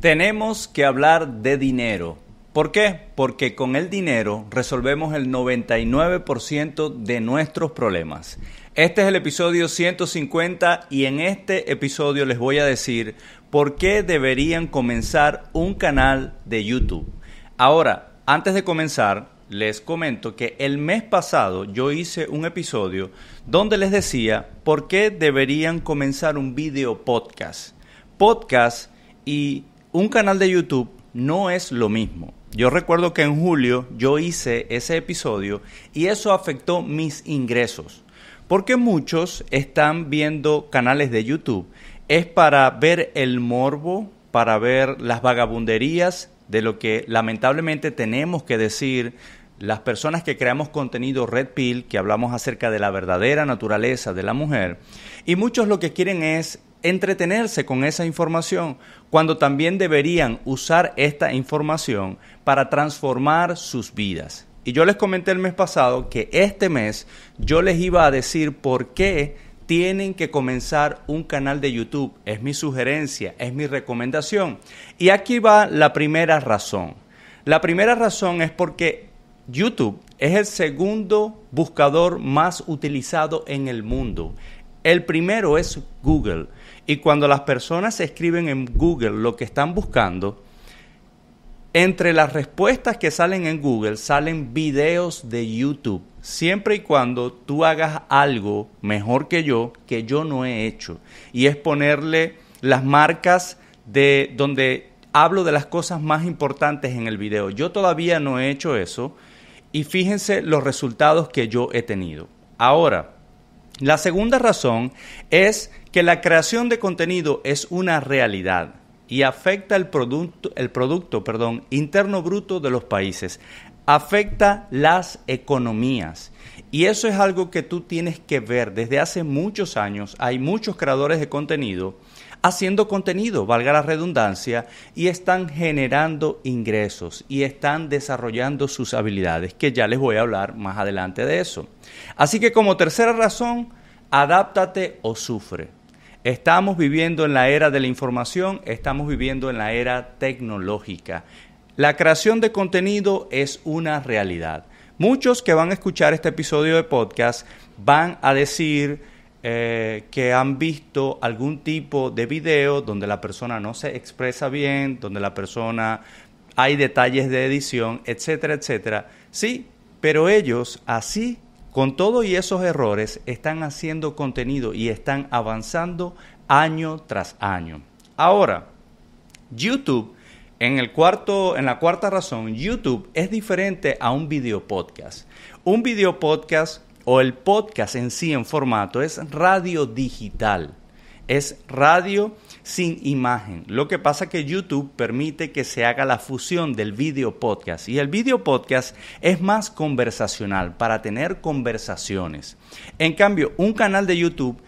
Tenemos que hablar de dinero. ¿Por qué? Porque con el dinero resolvemos el 99% de nuestros problemas. Este es el episodio 150 y en este episodio les voy a decir por qué deberían comenzar un canal de YouTube. Ahora, antes de comenzar, les comento que el mes pasado yo hice un episodio donde les decía por qué deberían comenzar un video podcast. Podcast y un canal de YouTube no es lo mismo. Yo recuerdo que en julio yo hice ese episodio y eso afectó mis ingresos. Porque muchos están viendo canales de YouTube. Es para ver el morbo, para ver las vagabunderías de lo que lamentablemente tenemos que decir las personas que creamos contenido Red Pill, que hablamos acerca de la verdadera naturaleza de la mujer, y muchos lo que quieren es entretenerse con esa información, cuando también deberían usar esta información para transformar sus vidas. Y yo les comenté el mes pasado que este mes yo les iba a decir por qué tienen que comenzar un canal de YouTube. Es mi sugerencia, es mi recomendación. Y aquí va la primera razón. La primera razón es porque YouTube es el segundo buscador más utilizado en el mundo. El primero es Google. Y cuando las personas escriben en Google lo que están buscando, entre las respuestas que salen en Google salen videos de YouTube, siempre y cuando tú hagas algo mejor que yo, que yo no he hecho, y es ponerle las marcas de donde hablo de las cosas más importantes en el video. Yo todavía no he hecho eso y fíjense los resultados que yo he tenido. Ahora, la segunda razón es que la creación de contenido es una realidad y afecta el producto, el producto perdón, interno bruto de los países, afecta las economías. Y eso es algo que tú tienes que ver. Desde hace muchos años hay muchos creadores de contenido haciendo contenido, valga la redundancia, y están generando ingresos y están desarrollando sus habilidades, que ya les voy a hablar más adelante de eso. Así que como tercera razón, adáptate o sufre. Estamos viviendo en la era de la información, estamos viviendo en la era tecnológica. La creación de contenido es una realidad. Muchos que van a escuchar este episodio de podcast van a decir eh, que han visto algún tipo de video donde la persona no se expresa bien, donde la persona hay detalles de edición, etcétera, etcétera. Sí, pero ellos así con todo y esos errores, están haciendo contenido y están avanzando año tras año. Ahora, YouTube, en, el cuarto, en la cuarta razón, YouTube es diferente a un video podcast. Un video podcast o el podcast en sí en formato es radio digital. Es radio digital sin imagen. Lo que pasa es que YouTube permite que se haga la fusión del video podcast y el video podcast es más conversacional para tener conversaciones. En cambio, un canal de YouTube,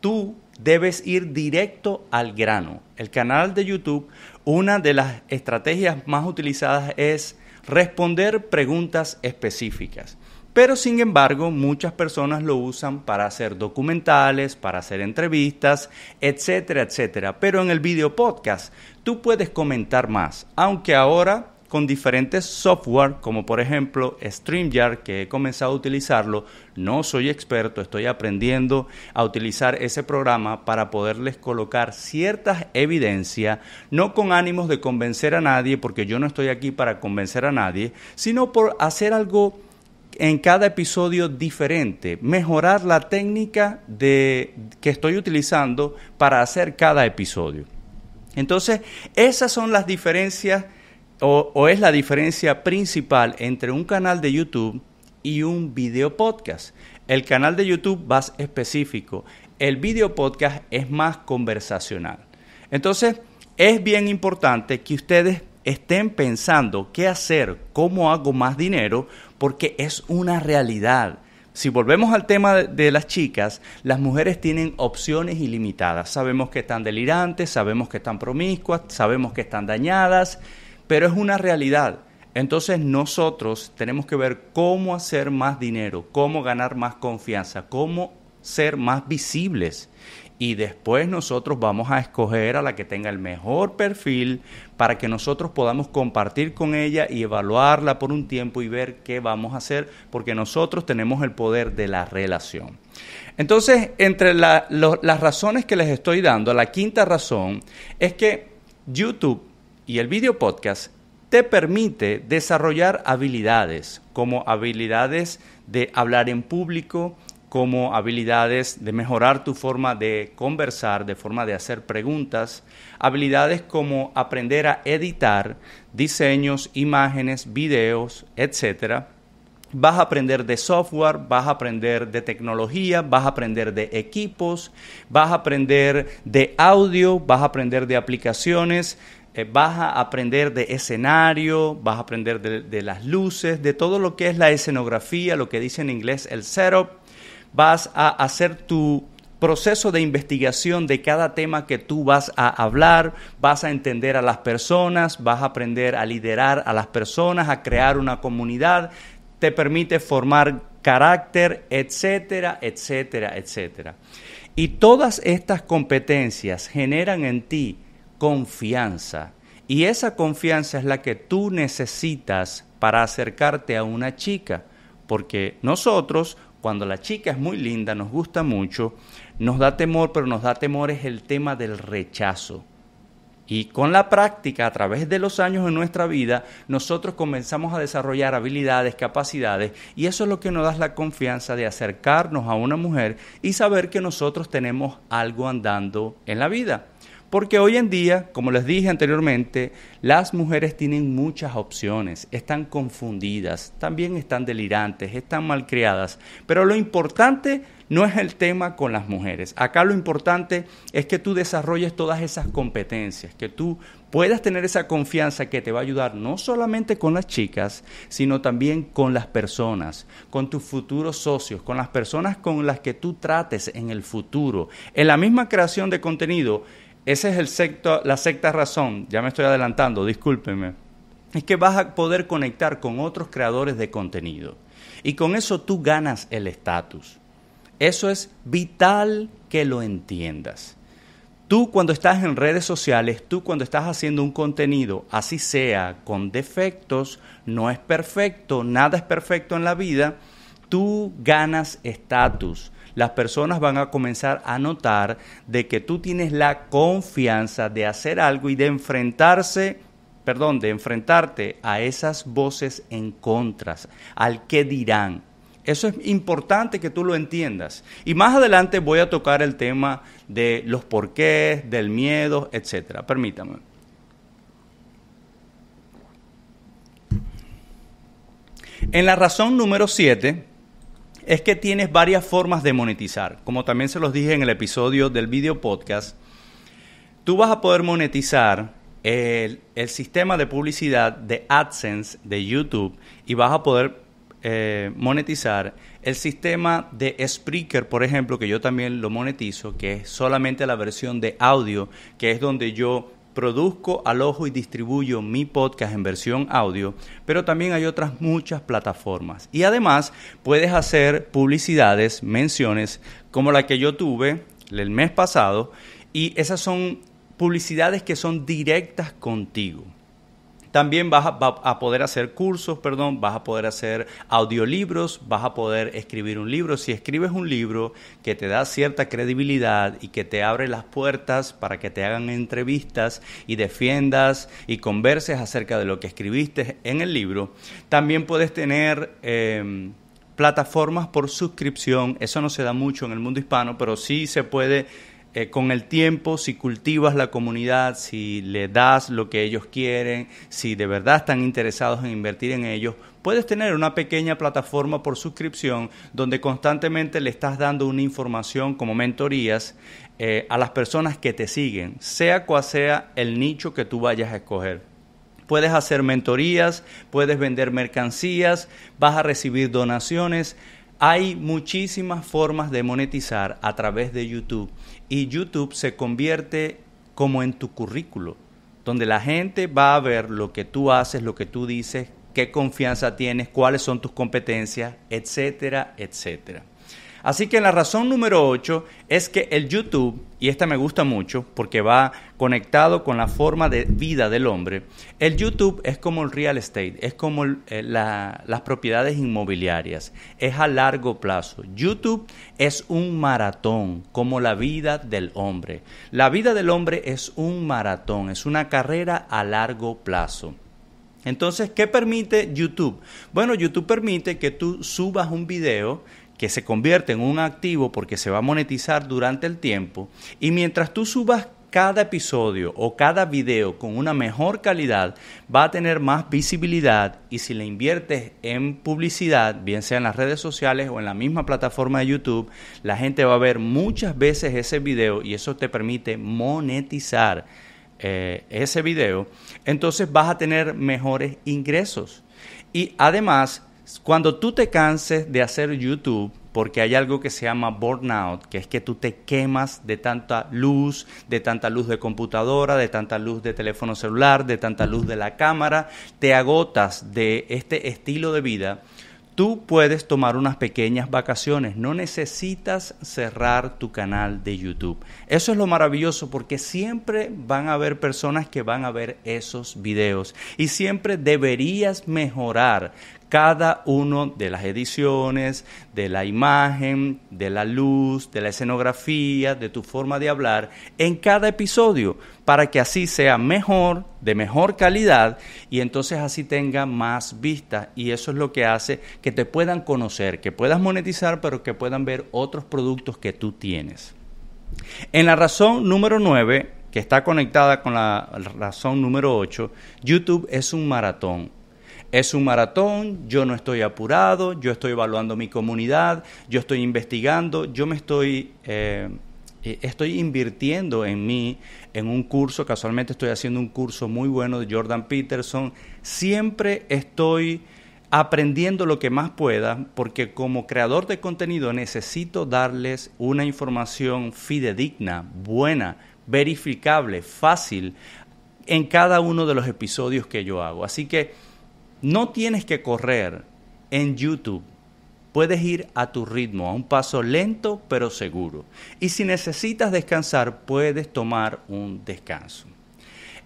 tú debes ir directo al grano. El canal de YouTube, una de las estrategias más utilizadas es responder preguntas específicas. Pero sin embargo, muchas personas lo usan para hacer documentales, para hacer entrevistas, etcétera, etcétera. Pero en el video podcast tú puedes comentar más, aunque ahora con diferentes software, como por ejemplo StreamYard, que he comenzado a utilizarlo. No soy experto, estoy aprendiendo a utilizar ese programa para poderles colocar ciertas evidencias, no con ánimos de convencer a nadie, porque yo no estoy aquí para convencer a nadie, sino por hacer algo en cada episodio diferente, mejorar la técnica de, que estoy utilizando para hacer cada episodio. Entonces, esas son las diferencias o, es la diferencia principal entre un canal de YouTube y un video podcast. El canal de YouTube más específico, el video podcast es más conversacional. Entonces, es bien importante que ustedes estén pensando qué hacer, cómo hago más dinero, porque es una realidad. Si volvemos al tema de las chicas, las mujeres tienen opciones ilimitadas. Sabemos que están delirantes, sabemos que están promiscuas, sabemos que están dañadas, pero es una realidad. Entonces nosotros tenemos que ver cómo hacer más dinero, cómo ganar más confianza, cómo ser más visibles y después nosotros vamos a escoger a la que tenga el mejor perfil para que nosotros podamos compartir con ella y evaluarla por un tiempo y ver qué vamos a hacer, porque nosotros tenemos el poder de la relación. Entonces, entre las razones que les estoy dando, la quinta razón es que YouTube y el video podcast te permite desarrollar habilidades, como habilidades de hablar en público, como habilidades de mejorar tu forma de conversar, de forma de hacer preguntas, habilidades como aprender a editar diseños, imágenes, videos, etc. Vas a aprender de software, vas a aprender de tecnología, vas a aprender de equipos, vas a aprender de audio, vas a aprender de aplicaciones, eh, vas a aprender de escenario, vas a aprender de, de las luces, de todo lo que es la escenografía, lo que dice en inglés el setup vas a hacer tu proceso de investigación de cada tema que tú vas a hablar, vas a entender a las personas, vas a aprender a liderar a las personas, a crear una comunidad, te permite formar carácter, etcétera, etcétera, etcétera. Y todas estas competencias generan en ti confianza. Y esa confianza es la que tú necesitas para acercarte a una chica. Porque nosotros cuando la chica es muy linda, nos gusta mucho, nos da temor, pero nos da temor es el tema del rechazo. Y con la práctica, a través de los años en nuestra vida, nosotros comenzamos a desarrollar habilidades, capacidades, y eso es lo que nos da la confianza de acercarnos a una mujer y saber que nosotros tenemos algo andando en la vida. Porque hoy en día, como les dije anteriormente, las mujeres tienen muchas opciones, están confundidas, también están delirantes, están malcriadas. Pero lo importante no es el tema con las mujeres. Acá lo importante es que tú desarrolles todas esas competencias, que tú puedas tener esa confianza que te va a ayudar no solamente con las chicas, sino también con las personas, con tus futuros socios, con las personas con las que tú trates en el futuro. En la misma creación de contenido, esa es la sexta razón, ya me estoy adelantando, discúlpeme. Es que vas a poder conectar con otros creadores de contenido. Y con eso tú ganas el estatus. Eso es vital que lo entiendas. Tú cuando estás en redes sociales, tú cuando estás haciendo un contenido, así sea, con defectos, no es perfecto, nada es perfecto en la vida, tú ganas estatus las personas van a comenzar a notar de que tú tienes la confianza de hacer algo y de enfrentarse perdón, de enfrentarte a esas voces en contras, al que dirán. Eso es importante que tú lo entiendas. Y más adelante voy a tocar el tema de los porqués, del miedo, etcétera. Permítame. En la razón número 7, es que tienes varias formas de monetizar. Como también se los dije en el episodio del video podcast, tú vas a poder monetizar el, sistema de publicidad de AdSense de YouTube y vas a poder eh, monetizar el sistema de Spreaker, por ejemplo, que yo también lo monetizo, que es solamente la versión de audio, que es donde yo produzco, alojo y distribuyo mi podcast en versión audio, pero también hay otras muchas plataformas. Y además puedes hacer publicidades, menciones, como la que yo tuve el mes pasado, y esas son publicidades que son directas contigo. También vas a, poder hacer cursos, perdón, vas a poder hacer audiolibros, vas a poder escribir un libro. Si escribes un libro que te da cierta credibilidad y que te abre las puertas para que te hagan entrevistas y defiendas y converses acerca de lo que escribiste en el libro, también puedes tener... Em, plataformas por suscripción, eso no se da mucho en el mundo hispano, pero sí se puede eh, con el tiempo, si cultivas la comunidad, si le das lo que ellos quieren, si de verdad están interesados en invertir en ellos, puedes tener una pequeña plataforma por suscripción donde constantemente le estás dando una información como mentorías eh, a las personas que te siguen, sea cual sea el nicho que tú vayas a escoger. Puedes hacer mentorías, puedes vender mercancías, vas a recibir donaciones. Hay muchísimas formas de monetizar a través de YouTube y YouTube se convierte como en tu currículo, donde la gente va a ver lo que tú haces, lo que tú dices, qué confianza tienes, cuáles son tus competencias, etcétera, etcétera. Así que la razón número 8 es que el YouTube, y esta me gusta mucho porque va conectado con la forma de vida del hombre, el YouTube es como el real estate, es como eh, las propiedades inmobiliarias, es a largo plazo. YouTube es un maratón, como la vida del hombre. La vida del hombre es un maratón, es una carrera a largo plazo. Entonces, ¿qué permite YouTube? Bueno, YouTube permite que tú subas un video que se convierte en un activo porque se va a monetizar durante el tiempo y mientras tú subas cada episodio o cada video con una mejor calidad va a tener más visibilidad y si le inviertes en publicidad, bien sea en las redes sociales o en la misma plataforma de YouTube, la gente va a ver muchas veces ese video y eso te permite monetizar eh, ese video, entonces vas a tener mejores ingresos. Y además cuando tú te canses de hacer YouTube, porque hay algo que se llama burnout, que es que tú te quemas de tanta luz, de tanta luz de computadora, de tanta luz de teléfono celular, de tanta luz de la cámara, te agotas de este estilo de vida, tú puedes tomar unas pequeñas vacaciones, no necesitas cerrar tu canal de YouTube. Eso es lo maravilloso porque siempre van a haber personas que van a ver esos videos y siempre deberías mejorar cada una de las ediciones, de la imagen, de la luz, de la escenografía, de tu forma de hablar, en cada episodio, para que así sea mejor, de mejor calidad, y entonces así tenga más vista Y eso es lo que hace que te puedan conocer, que puedas monetizar, pero que puedan ver otros productos que tú tienes. En la razón número 9, que está conectada con la razón número 8, YouTube es un maratón es un maratón, yo no estoy apurado, yo estoy evaluando mi comunidad, yo estoy investigando, yo me estoy... Eh, e-, estoy invirtiendo en mí, en un curso, casualmente estoy haciendo un curso muy bueno de Jordan Peterson, siempre estoy aprendiendo lo que más pueda, porque como creador de contenido necesito darles una información fidedigna, buena, verificable, fácil, en cada uno de los episodios que yo hago. Así que no tienes que correr en YouTube. Puedes ir a tu ritmo, a un paso lento pero seguro. Y si necesitas descansar, puedes tomar un descanso.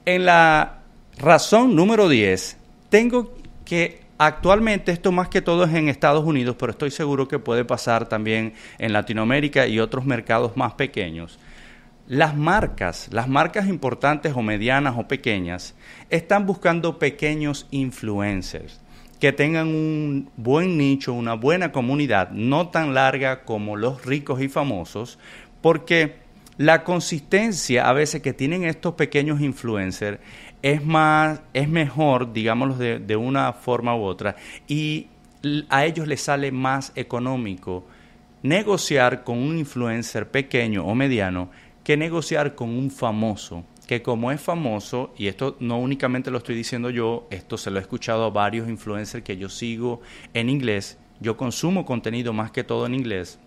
En la razón número 10, tengo que Actualmente esto más que todo es en Estados Unidos, pero estoy seguro que puede pasar también en Latinoamérica y otros mercados más pequeños. Las marcas, las marcas importantes o medianas o pequeñas, están buscando pequeños influencers que tengan un buen nicho, una buena comunidad, no tan larga como los ricos y famosos, porque la consistencia a veces que tienen estos pequeños influencers es más, es mejor, digámoslo de, de una forma u otra, y a ellos les sale más económico negociar con un influencer pequeño o mediano que negociar con un famoso que como es famoso, y esto no únicamente lo estoy diciendo yo, esto se lo he escuchado a varios influencers que yo sigo en inglés, yo consumo contenido más que todo en inglés.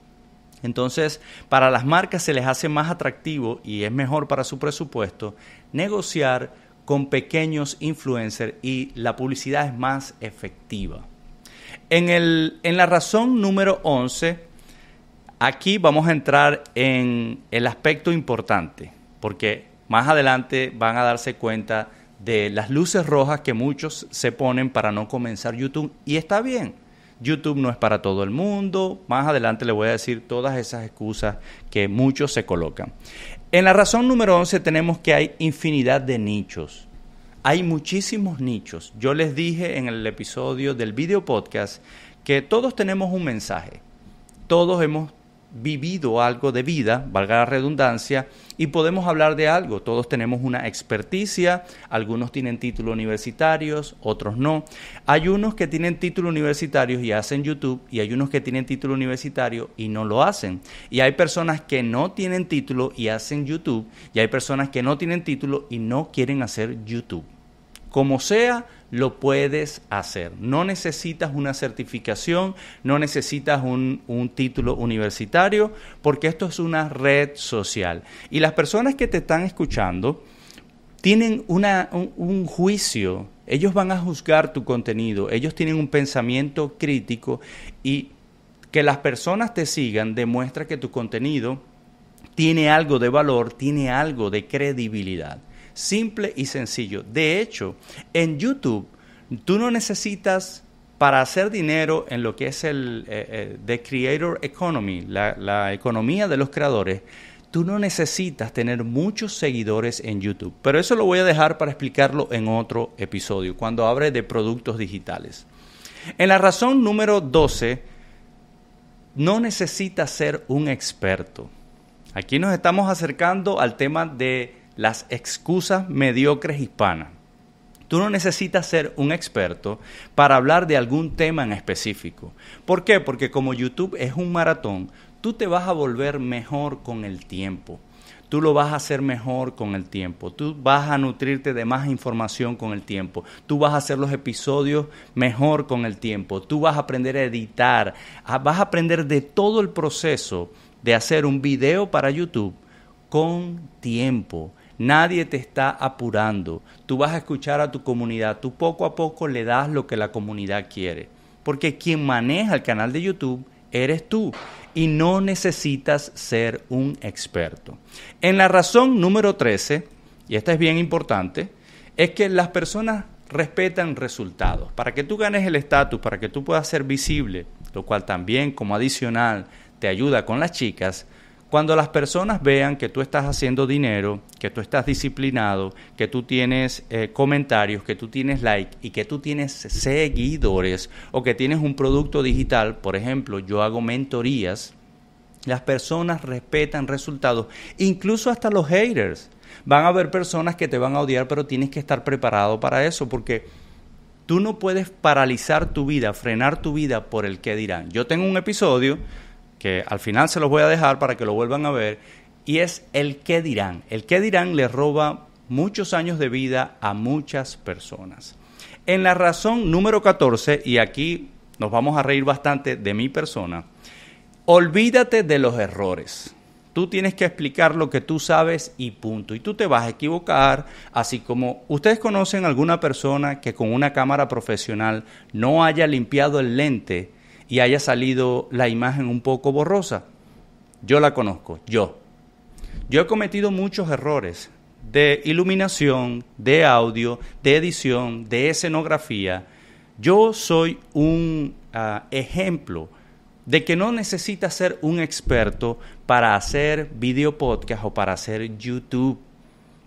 Entonces, para las marcas se les hace más atractivo y es mejor para su presupuesto negociar con pequeños influencers y la publicidad es más efectiva. En, el, en la razón número 11, Aquí vamos a entrar en el aspecto importante, porque más adelante van a darse cuenta de las luces rojas que muchos se ponen para no comenzar YouTube. Y está bien, YouTube no es para todo el mundo. Más adelante le voy a decir todas esas excusas que muchos se colocan. En la razón número 11 tenemos que hay infinidad de nichos. Hay muchísimos nichos. Yo les dije en el episodio del video podcast que todos tenemos un mensaje. Todos hemos vivido algo de vida, valga la redundancia, y podemos hablar de algo. Todos tenemos una experticia, algunos tienen títulos universitarios, otros no. Hay unos que tienen título universitarios y hacen YouTube, y hay unos que tienen título universitario y no lo hacen. Y hay personas que no tienen título y hacen YouTube, y hay personas que no tienen título y no quieren hacer YouTube. Como sea, lo puedes hacer. No necesitas una certificación, no necesitas un, título universitario, porque esto es una red social. Y las personas que te están escuchando tienen un juicio, ellos van a juzgar tu contenido, ellos tienen un pensamiento crítico y que las personas te sigan demuestra que tu contenido tiene algo de valor, tiene algo de credibilidad simple y sencillo. De hecho, en YouTube tú no necesitas para hacer dinero en lo que es el eh, eh, The Creator Economy, la, la economía de los creadores, tú no necesitas tener muchos seguidores en YouTube. Pero eso lo voy a dejar para explicarlo en otro episodio, cuando hable de productos digitales. En la razón número 12, no necesitas ser un experto. Aquí nos estamos acercando al tema de las excusas mediocres hispanas. Tú no necesitas ser un experto para hablar de algún tema en específico. ¿Por qué? Porque como YouTube es un maratón, tú te vas a volver mejor con el tiempo. Tú lo vas a hacer mejor con el tiempo. Tú vas a nutrirte de más información con el tiempo. Tú vas a hacer los episodios mejor con el tiempo. Tú vas a aprender a editar. Ah, vas a aprender de todo el proceso de hacer un video para YouTube con tiempo. Nadie te está apurando. Tú vas a escuchar a tu comunidad. Tú poco a poco le das lo que la comunidad quiere. Porque quien maneja el canal de YouTube eres tú. Y no necesitas ser un experto. En la razón número 13, y esta es bien importante, es que las personas respetan resultados. Para que tú ganes el estatus, para que tú puedas ser visible, lo cual también como adicional te ayuda con las chicas, cuando las personas vean que tú estás haciendo dinero, que tú estás disciplinado, que tú tienes eh, comentarios, que tú tienes like y que tú tienes seguidores o que tienes un producto digital, por ejemplo, yo hago mentorías, las personas respetan resultados, incluso hasta los haters. Van a haber personas que te van a odiar, pero tienes que estar preparado para eso porque tú no puedes paralizar tu vida, frenar tu vida por el que dirán. Yo tengo un episodio que al final se los voy a dejar para que lo vuelvan a ver, y es el qué dirán. El qué dirán le roba muchos años de vida a muchas personas. En la razón número 14, y aquí nos vamos a reír bastante de mi persona, olvídate de los errores. Tú tienes que explicar lo que tú sabes y punto. Y tú te vas a equivocar, así como ustedes conocen alguna persona que con una cámara profesional no haya limpiado el lente y haya salido la imagen un poco borrosa. Yo la conozco, yo. Yo he cometido muchos errores de iluminación, de audio, de edición, de escenografía. Yo soy un ah, ejemplo de que no necesitas ser un experto para hacer video podcast o para hacer YouTube,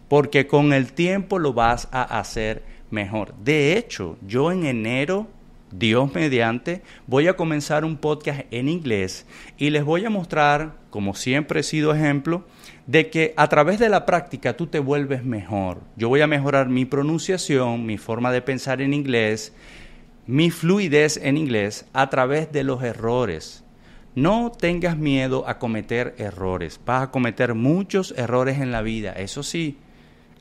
porque con el tiempo lo vas a hacer mejor. De hecho, yo en enero Dios mediante, voy a comenzar un podcast en inglés y les voy a mostrar, como siempre he sido ejemplo, de que a través de la práctica tú te vuelves mejor. Yo voy a mejorar mi pronunciación, mi forma de pensar en inglés, mi fluidez en inglés a través de los errores. No tengas miedo a cometer errores. Vas a cometer muchos errores en la vida, eso sí.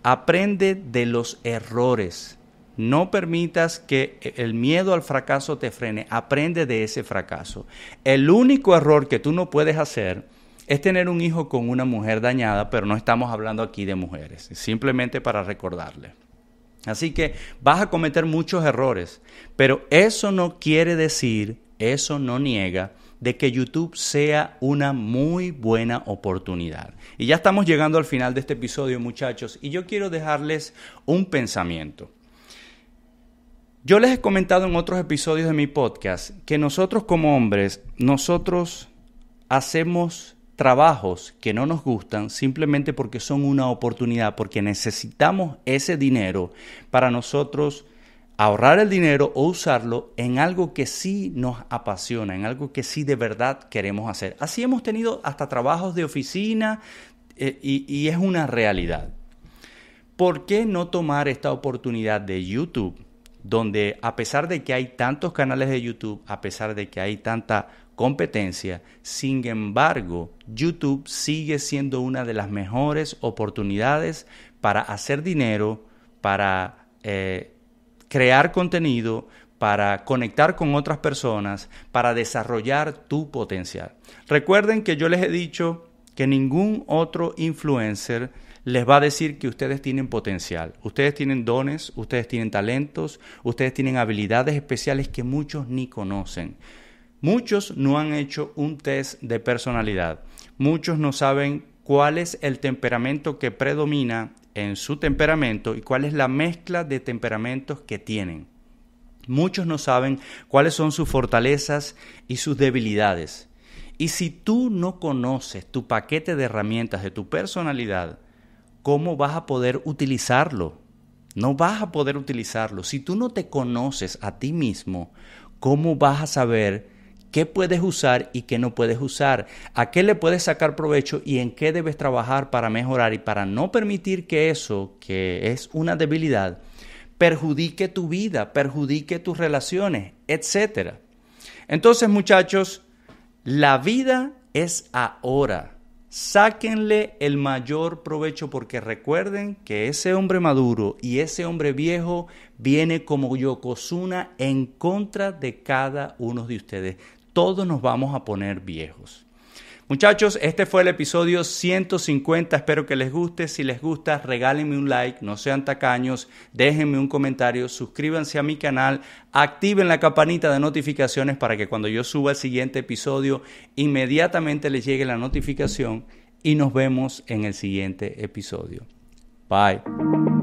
Aprende de los errores no permitas que el miedo al fracaso te frene. Aprende de ese fracaso. El único error que tú no puedes hacer es tener un hijo con una mujer dañada, pero no estamos hablando aquí de mujeres, simplemente para recordarle. Así que vas a cometer muchos errores, pero eso no quiere decir, eso no niega de que YouTube sea una muy buena oportunidad. Y ya estamos llegando al final de este episodio, muchachos, y yo quiero dejarles un pensamiento. Yo les he comentado en otros episodios de mi podcast que nosotros como hombres, nosotros hacemos trabajos que no nos gustan simplemente porque son una oportunidad, porque necesitamos ese dinero para nosotros ahorrar el dinero o usarlo en algo que sí nos apasiona, en algo que sí de verdad queremos hacer. Así hemos tenido hasta trabajos de oficina eh, y es una realidad. ¿Por qué no tomar esta oportunidad de YouTube? donde a pesar de que hay tantos canales de YouTube, a pesar de que hay tanta competencia, sin embargo, YouTube sigue siendo una de las mejores oportunidades para hacer dinero, para eh, crear contenido, para conectar con otras personas, para desarrollar tu potencial. Recuerden que yo les he dicho que ningún otro influencer les va a decir que ustedes tienen potencial, ustedes tienen dones, ustedes tienen talentos, ustedes tienen habilidades especiales que muchos ni conocen. Muchos no han hecho un test de personalidad, muchos no saben cuál es el temperamento que predomina en su temperamento y cuál es la mezcla de temperamentos que tienen. Muchos no saben cuáles son sus fortalezas y sus debilidades. Y si tú no conoces tu paquete de herramientas de tu personalidad, ¿cómo vas a poder utilizarlo? No vas a poder utilizarlo. Si tú no te conoces a ti mismo, ¿cómo vas a saber qué puedes usar y qué no puedes usar? ¿A qué le puedes sacar provecho y en qué debes trabajar para mejorar y para no permitir que eso, que es una debilidad, perjudique tu vida, perjudique tus relaciones, etcétera? Entonces, muchachos, la vida es ahora sáquenle el mayor provecho porque recuerden que ese hombre maduro y ese hombre viejo viene como Yokozuna en contra de cada uno de ustedes. Todos nos vamos a poner viejos. Muchachos, este fue el episodio 150, espero que les guste. Si les gusta, regálenme un like, no sean tacaños, déjenme un comentario, suscríbanse a mi canal, activen la campanita de notificaciones para que cuando yo suba el siguiente episodio, inmediatamente les llegue la notificación y nos vemos en el siguiente episodio. Bye.